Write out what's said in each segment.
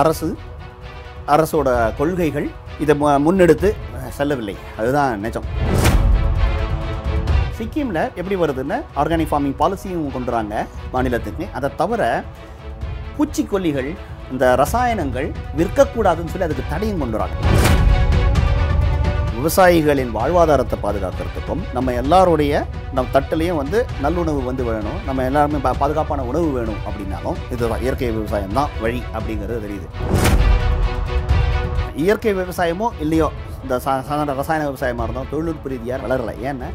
அரசு அரசோட கொள்கைகள் இதை முன்னெடுத்து செல்லவில்லை அதுதான் நிஜம் சிக்கிமில் எப்படி வருதுன்னு ஆர்கானிக் ஃபார்மிங் பாலிசியும் கொண்டு வராங்க மாநிலத்துக்கு அதை தவிர பூச்சிக்கொல்லிகள் இந்த ரசாயனங்கள் விற்கக்கூடாதுன்னு சொல்லி அதுக்கு தடையும் கொண்டு வராங்க விவசாயிகளின் வாழ்வாதாரத்தை பாதுகாக்கிறதுக்கும் நம்ம எல்லாருடைய நம் தட்டுலேயும் வந்து நல்லுணவு வந்து வேணும் நம்ம எல்லாருமே பாதுகாப்பான உணவு வேணும் அப்படின்னாலும் இதுதான் இயற்கை விவசாயம் தான் வழி அப்படிங்கிறது தெரியுது இயற்கை விவசாயமோ இல்லையோ இந்த சாதாரண ரசாயன விவசாயமாக இருந்தோம் தொழில்நுட்ப ரீதியாக வளரலை ஏன்னா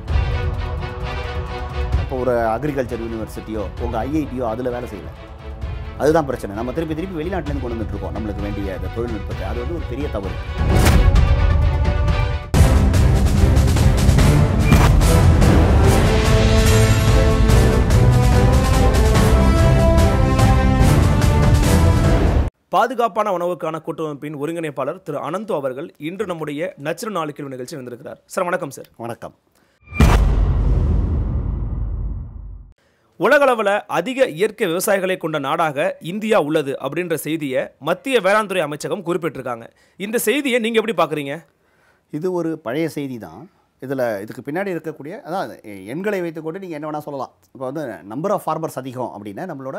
இப்போ ஒரு அக்ரிகல்ச்சர் யூனிவர்சிட்டியோ உங்கள் ஐஐடியோ அதில் வேலை செய்யலை அதுதான் பிரச்சனை நம்ம திருப்பி திருப்பி வெளிநாட்டிலேருந்து கொண்டு வந்துட்டு இருக்கோம் நம்மளுக்கு வேண்டிய தொழில்நுட்பத்தை அது வந்து ஒரு பெரிய தவறு பாதுகாப்பான உணவுக்கான கூட்டமைப்பின் ஒருங்கிணைப்பாளர் திரு அனந்தோ அவர்கள் இன்று நம்முடைய நச்சுறு நாலு கேள்வி நிகழ்ச்சி வந்திருக்கிறார் சார் வணக்கம் சார் வணக்கம் உலகளவில் அதிக இயற்கை விவசாயிகளை கொண்ட நாடாக இந்தியா உள்ளது அப்படின்ற செய்தியை மத்திய வேளாண் துறை அமைச்சகம் குறிப்பிட்டிருக்காங்க இந்த செய்தியை நீங்கள் எப்படி பார்க்குறீங்க இது ஒரு பழைய செய்தி தான் இதில் இதுக்கு பின்னாடி இருக்கக்கூடிய அதான் எண்களை வைத்துக்கொண்டு நீங்கள் என்ன வேணால் சொல்லலாம் இப்போ வந்து நம்பர் ஆஃப் ஃபார்மர்ஸ் அதிகம் அப்படின்னா நம்மளோட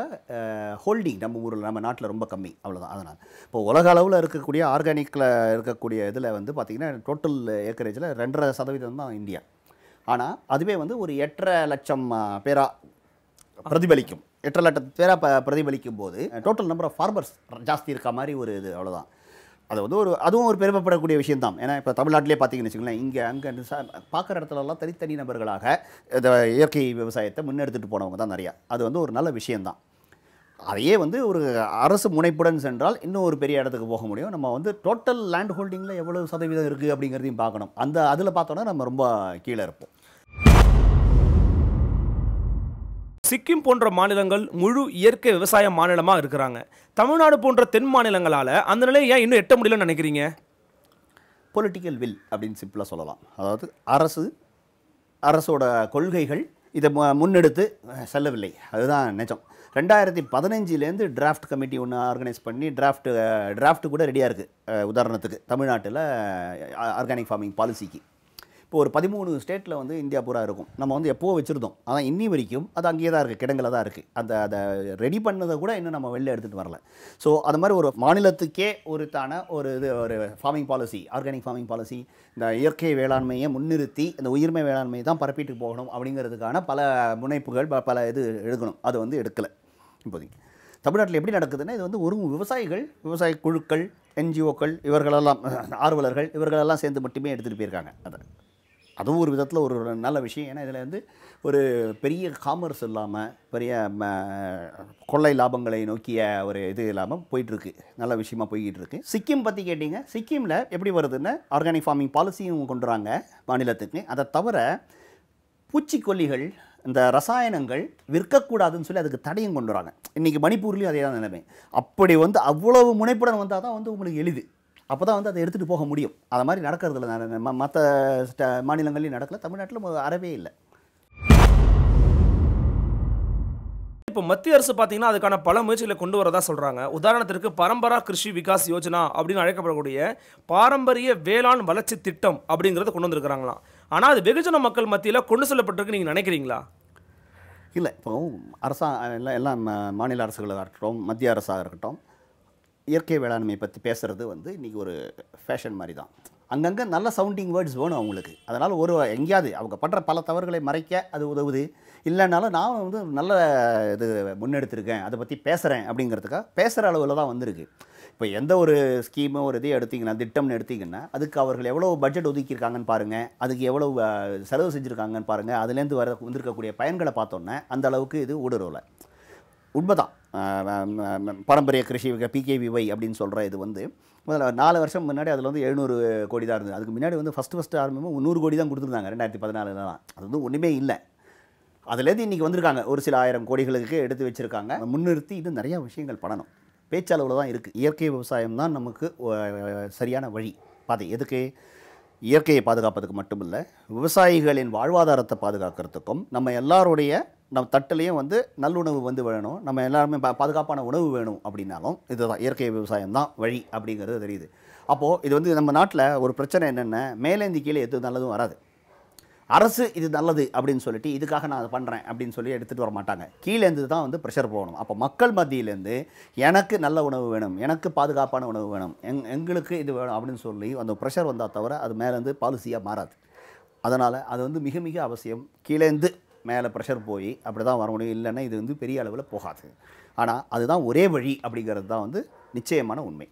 ஹோல்டிங் நம்ம ஊரில் நம்ம நாட்டில் ரொம்ப கம்மி அவ்வளோதான் அதனால் இப்போ உலக அளவில் இருக்கக்கூடிய ஆர்கானிக்கில் இருக்கக்கூடிய இதில் வந்து பார்த்திங்கன்னா டோட்டல் ஏக்கரேஜில் ரெண்டரை சதவீதம் தான் இந்தியா ஆனால் அதுவே வந்து ஒரு எட்டரை லட்சம் பேரா பிரதிபலிக்கும் எட்டரை லட்சம் பேரா பிரதிபலிக்கும் போது டோட்டல் நம்பர் ஆஃப் ஃபார்மர்ஸ் ஜாஸ்தி இருக்க மாதிரி ஒரு இது அவ்வளோதான் அது வந்து ஒரு அதுவும் ஒரு பெருமைப்படக்கூடிய விஷயம் தான் ஏன்னா இப்போ தமிழ்நாட்டிலே பார்த்தீங்கன்னு வச்சுக்கோங்களேன் இங்கே அங்கே பார்க்குற இடத்துலலாம் தனித்தனி நபர்களாக இந்த இயற்கை விவசாயத்தை முன்னெடுத்துகிட்டு போனவங்க தான் நிறையா அது வந்து ஒரு நல்ல விஷயந்தான் அதையே வந்து ஒரு அரசு முனைப்புடன் சென்றால் இன்னும் ஒரு பெரிய இடத்துக்கு போக முடியும் நம்ம வந்து டோட்டல் லேண்ட் ஹோல்டிங்கில் எவ்வளோ சதவீதம் இருக்குது அப்படிங்கிறதையும் பார்க்கணும் அந்த அதில் பார்த்தோன்னா நம்ம ரொம்ப கீழே இருப்போம் சிக்கிம் போன்ற மாநிலங்கள் முழு இயற்கை விவசாய மாநிலமாக இருக்கிறாங்க தமிழ்நாடு போன்ற தென் மாநிலங்களால் அந்த நிலையை ஏன் இன்னும் எட்ட முடியலன்னு நினைக்கிறீங்க பொலிட்டிக்கல் வில் அப்படின்னு சிம்பிளாக சொல்லலாம் அதாவது அரசு அரசோட கொள்கைகள் இதை முன்னெடுத்து செல்லவில்லை அதுதான் நிஜம் ரெண்டாயிரத்தி பதினஞ்சுலேருந்து டிராஃப்ட் கமிட்டி ஒன்று ஆர்கனைஸ் பண்ணி டிராஃப்ட் டிராஃப்ட் கூட ரெடியாக இருக்குது உதாரணத்துக்கு தமிழ்நாட்டில் ஆர்கானிக் ஃபார்மிங் பாலிசிக்கு இப்போ ஒரு பதிமூணு ஸ்டேட்டில் வந்து இந்தியா பூரா இருக்கும் நம்ம வந்து எப்போவோ வச்சுருந்தோம் அதான் இன்னி வரைக்கும் அது அங்கேயே தான் இருக்குது கிடங்கில் தான் இருக்குது அந்த அதை ரெடி பண்ணதை கூட இன்னும் நம்ம வெளில எடுத்துகிட்டு வரல ஸோ அது மாதிரி ஒரு மாநிலத்துக்கே ஒரு தான ஒரு இது ஒரு farming policy organic farming policy இந்த இயற்கை வேளாண்மையை முன்னிறுத்தி இந்த உயிர்மை வேளாண்மையை தான் பரப்பிட்டு போகணும் அப்படிங்கிறதுக்கான பல முனைப்புகள் பல இது எழுதணும் அது வந்து எடுக்கலை இப்போதைக்கு தமிழ்நாட்டில் எப்படி நடக்குதுன்னா இது வந்து ஒரு விவசாயிகள் விவசாய குழுக்கள் என்ஜிஓக்கள் இவர்களெல்லாம் ஆர்வலர்கள் இவர்களெல்லாம் சேர்ந்து மட்டுமே எடுத்துகிட்டு போயிருக்காங்க அதை அதுவும் ஒரு விதத்தில் ஒரு நல்ல விஷயம் ஏன்னா இதில் வந்து ஒரு பெரிய காமர்ஸ் இல்லாமல் பெரிய கொள்ளை லாபங்களை நோக்கிய ஒரு இது இல்லாமல் போயிட்டுருக்கு நல்ல விஷயமா போய்கிட்டு இருக்கு சிக்கிம் பற்றி கேட்டிங்க சிக்கிமில் எப்படி வருதுன்னு ஆர்கானிக் ஃபார்மிங் பாலிசியும் கொண்டு வராங்க மாநிலத்துக்கு அதை தவிர பூச்சிக்கொல்லிகள் இந்த ரசாயனங்கள் விற்கக்கூடாதுன்னு சொல்லி அதுக்கு தடையும் கொண்டு வராங்க இன்றைக்கி மணிப்பூர்லேயும் அதே தான் நிலைமை அப்படி வந்து அவ்வளவு முனைப்புடன் வந்தால் தான் வந்து உங்களுக்கு எளிது அப்போ தான் வந்து அதை எடுத்துகிட்டு போக முடியும் அதை மாதிரி நடக்கிறதுல மற்ற மாநிலங்கள்லையும் நடக்கல தமிழ்நாட்டில் அறவே இல்லை இப்போ மத்திய அரசு பார்த்தீங்கன்னா அதுக்கான பல முயற்சிகளை கொண்டு வரதா சொல்கிறாங்க உதாரணத்திற்கு பரம்பரா கிருஷி விகாஸ் யோஜனா அப்படின்னு அழைக்கப்படக்கூடிய பாரம்பரிய வேளாண் வளர்ச்சி திட்டம் அப்படிங்கிறத கொண்டு வந்திருக்கிறாங்களாம் ஆனால் அது வெகுஜன மக்கள் மத்தியில் கொண்டு செல்லப்பட்டிருக்கு நீங்கள் நினைக்கிறீங்களா இல்லை இப்போ அரசா எல்லாம் எல்லாம் மாநில அரசுகளாக இருக்கட்டும் மத்திய அரசாக இருக்கட்டும் இயற்கை வேளாண்மை பற்றி பேசுகிறது வந்து இன்றைக்கி ஒரு ஃபேஷன் மாதிரி தான் அங்கங்கே நல்ல சவுண்டிங் வேர்ட்ஸ் வேணும் அவங்களுக்கு அதனால் ஒரு எங்கேயாவது அவங்க பண்ணுற பல தவறுகளை மறைக்க அது உதவுது இல்லைனாலும் நான் வந்து நல்ல இது முன்னெடுத்திருக்கேன் அதை பற்றி பேசுகிறேன் அப்படிங்கிறதுக்காக பேசுகிற அளவில் தான் வந்திருக்கு இப்போ எந்த ஒரு ஸ்கீமோ ஒரு இதே எடுத்திங்கன்னா திட்டம்னு எடுத்திங்கன்னா அதுக்கு அவர்கள் எவ்வளோ பட்ஜெட் ஒதுக்கியிருக்காங்கன்னு பாருங்கள் அதுக்கு எவ்வளோ செலவு செஞ்சுருக்காங்கன்னு பாருங்கள் அதுலேருந்து வர வந்திருக்கக்கூடிய பயன்களை பார்த்தோன்னே அந்த அளவுக்கு இது ஊடுருவலை உண்மைதான் பாரம்பரிய கிருஷி பிகேவிஒய் அப்படின்னு சொல்கிற இது வந்து முதல்ல நாலு வருஷம் முன்னாடி அதில் வந்து எழுநூறு கோடி தான் இருந்தது அதுக்கு முன்னாடி வந்து ஃபஸ்ட்டு ஃபஸ்ட்டு ஆரம்பமும் நூறு கோடி தான் கொடுத்துருந்தாங்க ரெண்டாயிரத்தி பதினாலுலாம் அது வந்து ஒன்றுமே இல்லை அதுலேருந்து இன்றைக்கி வந்திருக்காங்க ஒரு சில ஆயிரம் கோடிகளுக்கு எடுத்து வச்சுருக்காங்க முன்னிறுத்தி இன்னும் நிறையா விஷயங்கள் பண்ணணும் பேச்சளவில் தான் இருக்குது இயற்கை விவசாயம் தான் நமக்கு சரியான வழி பாதை எதுக்கு இயற்கையை பாதுகாப்பதுக்கு மட்டுமில்லை விவசாயிகளின் வாழ்வாதாரத்தை பாதுகாக்கிறதுக்கும் நம்ம எல்லாருடைய நம்ம தட்டுலேயும் வந்து நல்லுணவு வந்து வேணும் நம்ம எல்லாருமே பா பாதுகாப்பான உணவு வேணும் அப்படின்னாலும் இதுதான் இயற்கை விவசாயம் தான் வழி அப்படிங்கிறது தெரியுது அப்போது இது வந்து நம்ம நாட்டில் ஒரு பிரச்சனை என்னென்ன மேலேந்தி கீழே எது நல்லதும் வராது அரசு இது நல்லது அப்படின்னு சொல்லிட்டு இதுக்காக நான் அதை பண்ணுறேன் அப்படின்னு சொல்லி எடுத்துகிட்டு வர மாட்டாங்க கீழேருந்து தான் வந்து ப்ரெஷர் போகணும் அப்போ மக்கள் மத்தியிலேருந்து எனக்கு நல்ல உணவு வேணும் எனக்கு பாதுகாப்பான உணவு வேணும் எங் எங்களுக்கு இது வேணும் அப்படின்னு சொல்லி அந்த ப்ரெஷர் வந்தால் தவிர அது மேலேருந்து பாலிசியாக மாறாது அதனால் அது வந்து மிக மிக அவசியம் கீழேருந்து மேலே ப்ரெஷர் போய் அப்படி தான் வர முடியும் இல்லைன்னா இது வந்து பெரிய அளவில் போகாது ஆனால் அதுதான் ஒரே வழி அப்படிங்கிறது தான் வந்து நிச்சயமான உண்மை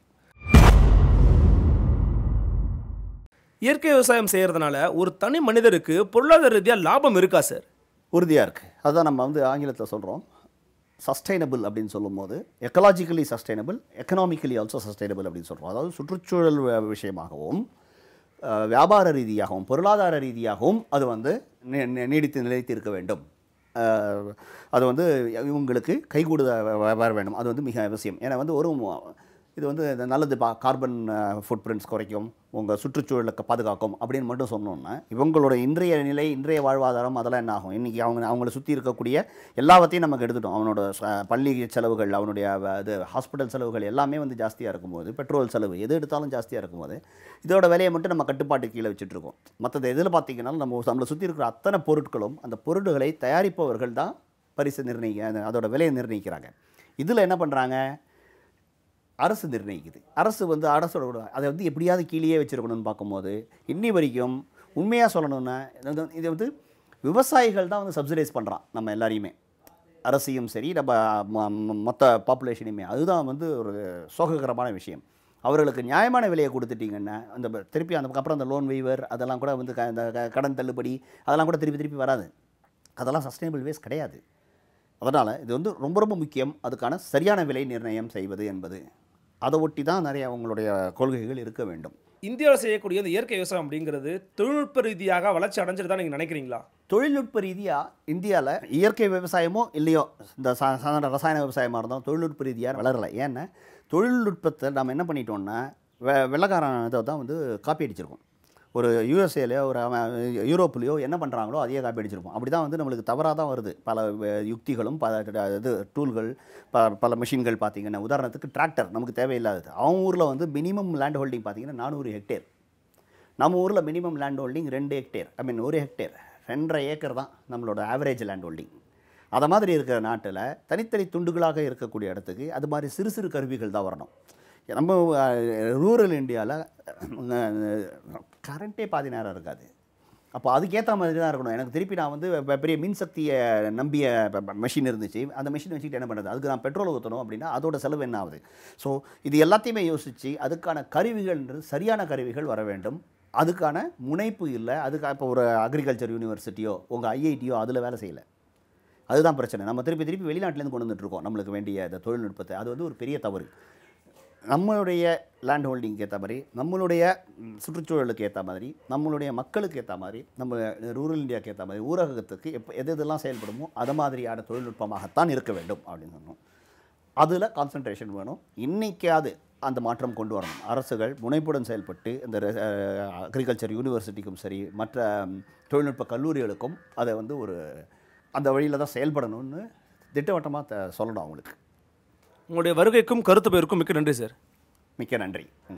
இயற்கை விவசாயம் செய்கிறதுனால ஒரு தனி மனிதருக்கு பொருளாதார ரீதியாக லாபம் இருக்கா சார் உறுதியாக இருக்குது அதுதான் நம்ம வந்து ஆங்கிலத்தில் சொல்கிறோம் சஸ்டைனபிள் அப்படின்னு சொல்லும்போது ecologically sustainable economically also sustainable அப்படின்னு சொல்கிறோம் அதாவது சுற்றுச்சூழல் விஷயமாகவும் வியாபார ரீதியாகவும் பொருளாதார ரீதியாகவும் அது வந்து நீடித்து நிலைத்து இருக்க வேண்டும் அது வந்து இவங்களுக்கு கைகூடுத வர வேண்டும் அது வந்து மிக அவசியம் ஏன்னா வந்து ஒரு இது வந்து நல்லது பா கார்பன் ஃபுட் பிரிண்ட்ஸ் குறைக்கும் உங்கள் சுற்றுச்சூழலுக்கு பாதுகாக்கும் அப்படின்னு மட்டும் சொன்னோன்னா இவங்களோட இன்றைய நிலை இன்றைய வாழ்வாதாரம் அதெல்லாம் என்ன ஆகும் இன்றைக்கி அவங்க அவங்கள சுற்றி இருக்கக்கூடிய எல்லாத்தையும் நமக்கு எடுத்துட்டோம் அவனோட பள்ளி செலவுகள் அவனுடைய இது ஹாஸ்பிட்டல் செலவுகள் எல்லாமே வந்து ஜாஸ்தியாக இருக்கும்போது பெட்ரோல் செலவு எது எடுத்தாலும் ஜாஸ்தியாக இருக்கும்போது இதோட விலையை மட்டும் நம்ம கட்டுப்பாட்டு கீழே வச்சுட்ருக்கோம் மற்றது எதில் பார்த்திங்கன்னா நம்ம நம்மளை சுற்றி இருக்கிற அத்தனை பொருட்களும் அந்த பொருட்களை தயாரிப்பவர்கள் தான் பரிசு நிர்ணயிக்க அதோட விலையை நிர்ணயிக்கிறாங்க இதில் என்ன பண்ணுறாங்க அரசு நிர்ணயிக்குது அரசு வந்து அரசோட அதை வந்து எப்படியாவது கீழே வச்சுருக்கணும்னு பார்க்கும்போது இன்னி வரைக்கும் உண்மையாக சொல்லணும்னா இது வந்து விவசாயிகள் தான் வந்து சப்சிடைஸ் பண்ணுறான் நம்ம எல்லாரையுமே அரசையும் சரி நம்ம மொத்த பாப்புலேஷனையுமே அதுதான் வந்து ஒரு சோககரமான விஷயம் அவர்களுக்கு நியாயமான விலையை கொடுத்துட்டிங்கன்னா அந்த திருப்பி அந்த அப்புறம் அந்த லோன் வெய்வர் அதெல்லாம் கூட வந்து அந்த கடன் தள்ளுபடி அதெல்லாம் கூட திருப்பி திருப்பி வராது அதெல்லாம் சஸ்டைனபிள் வேஸ் கிடையாது அதனால் இது வந்து ரொம்ப ரொம்ப முக்கியம் அதுக்கான சரியான விலை நிர்ணயம் செய்வது என்பது அதை ஒட்டி தான் நிறைய அவங்களுடைய கொள்கைகள் இருக்க வேண்டும் இந்தியாவில் செய்யக்கூடிய அந்த இயற்கை விவசாயம் அப்படிங்கிறது தொழில்நுட்ப ரீதியாக வளர்ச்சி அடைஞ்சிட்டு தான் நீங்கள் நினைக்கிறீங்களா தொழில்நுட்ப ரீதியாக இந்தியாவில் இயற்கை விவசாயமோ இல்லையோ இந்த சாதாரண ரசாயன விவசாயமாக இருந்தாலும் தொழில்நுட்ப ரீதியாக வளரலை ஏன்னா தொழில்நுட்பத்தை நம்ம என்ன பண்ணிட்டோம்னா வெ வெள்ளக்காரன் இதை தான் வந்து காப்பி அடிச்சிருக்கோம் ஒரு யூஎஸ்ஏலையோ ஒரு யூரோப்லேயோ என்ன பண்ணுறாங்களோ அதையே காப்பி அடிச்சிருப்போம் அப்படி தான் வந்து நம்மளுக்கு தவறாக தான் வருது பல யுக்திகளும் பல இது டூல்கள் ப பல மிஷின்கள் பார்த்திங்கன்னா உதாரணத்துக்கு டிராக்டர் நமக்கு தேவையில்லாதது அவங்க ஊரில் வந்து மினிமம் லேண்ட் ஹோல்டிங் பார்த்திங்கன்னா நானூறு ஹெக்டேர் நம்ம ஊரில் மினிமம் லேண்ட் ஹோல்டிங் ரெண்டு ஹெக்டேர் ஐ மீன் ஒரு ஹெக்டேர் ரெண்டரை ஏக்கர் தான் நம்மளோட ஆவரேஜ் லேண்ட் ஹோல்டிங் அதை மாதிரி இருக்கிற நாட்டில் தனித்தனி துண்டுகளாக இருக்கக்கூடிய இடத்துக்கு அது மாதிரி சிறு சிறு கருவிகள் தான் வரணும் நம்ம ரூரல் இந்தியாவில் கரண்ட்டே பாதி நேரம் இருக்காது அப்போ அதுக்கேற்ற மாதிரி தான் இருக்கணும் எனக்கு திருப்பி நான் வந்து பெரிய மின்சக்தியை நம்பிய மிஷின் இருந்துச்சு அந்த மிஷின் வச்சுக்கிட்டு என்ன பண்ணுறது அதுக்கு நான் பெட்ரோல் ஊற்றணும் அப்படின்னா அதோட செலவு என்ன ஆகுது ஸோ இது எல்லாத்தையுமே யோசித்து அதுக்கான கருவிகள் சரியான கருவிகள் வர வேண்டும் அதுக்கான முனைப்பு இல்லை அதுக்காக இப்போ ஒரு அக்ரிகல்ச்சர் யூனிவர்சிட்டியோ உங்கள் ஐஐடியோ அதில் வேலை செய்யலை அதுதான் பிரச்சனை நம்ம திருப்பி திருப்பி வெளிநாட்டிலேருந்து கொண்டு வந்துட்டுருக்கோம் நம்மளுக்கு வேண்டிய அந்த தொழில்நுட்பத்தை அது வந்து ஒரு பெரிய தவறு நம்மளுடைய லேண்ட் ஹோல்டிங்க்கு ஏற்ற மாதிரி நம்மளுடைய சுற்றுச்சூழலுக்கு ஏற்ற மாதிரி நம்மளுடைய மக்களுக்கு ஏற்ற மாதிரி நம்ம ரூரல் இந்தியாவுக்கு ஏற்ற மாதிரி ஊரகத்துக்கு எப்போ எது எதெல்லாம் செயல்படுமோ அது மாதிரியான தொழில்நுட்பமாகத்தான் இருக்க வேண்டும் அப்படின்னு சொன்னோம் அதில் கான்சன்ட்ரேஷன் வேணும் இன்றைக்காவது அந்த மாற்றம் கொண்டு வரணும் அரசுகள் முனைப்புடன் செயல்பட்டு இந்த அக்ரிகல்ச்சர் யூனிவர்சிட்டிக்கும் சரி மற்ற தொழில்நுட்ப கல்லூரிகளுக்கும் அதை வந்து ஒரு அந்த வழியில் தான் செயல்படணும்னு திட்டவட்டமாக த சொல்லணும் அவங்களுக்கு உங்களுடைய வருகைக்கும் கருத்து பெயருக்கும் மிக்க நன்றி சார் மிக்க நன்றி